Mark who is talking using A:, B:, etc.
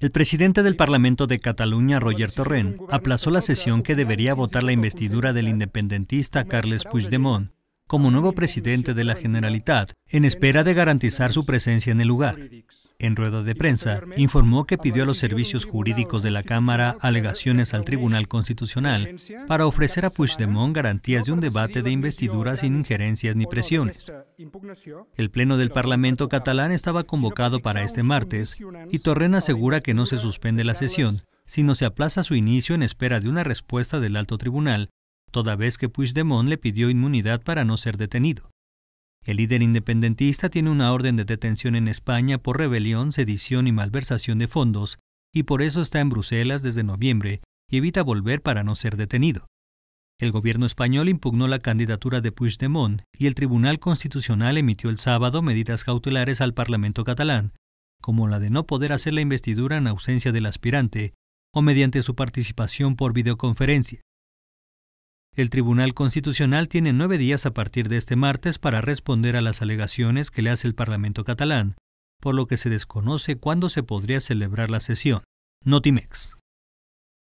A: El presidente del Parlamento de Cataluña, Roger Torrent, aplazó la sesión que debería votar la investidura del independentista Carles Puigdemont como nuevo presidente de la Generalitat, en espera de garantizar su presencia en el lugar. En rueda de prensa, informó que pidió a los servicios jurídicos de la Cámara alegaciones al Tribunal Constitucional para ofrecer a Puigdemont garantías de un debate de investidura sin injerencias ni presiones. El Pleno del Parlamento catalán estaba convocado para este martes y Torren asegura que no se suspende la sesión, sino se aplaza su inicio en espera de una respuesta del alto tribunal, toda vez que Puigdemont le pidió inmunidad para no ser detenido. El líder independentista tiene una orden de detención en España por rebelión, sedición y malversación de fondos, y por eso está en Bruselas desde noviembre y evita volver para no ser detenido. El gobierno español impugnó la candidatura de Puigdemont y el Tribunal Constitucional emitió el sábado medidas cautelares al Parlamento catalán, como la de no poder hacer la investidura en ausencia del aspirante o mediante su participación por videoconferencia. El Tribunal Constitucional tiene nueve días a partir de este martes para responder a las alegaciones que le hace el Parlamento catalán, por lo que se desconoce cuándo se podría celebrar la sesión. Notimex.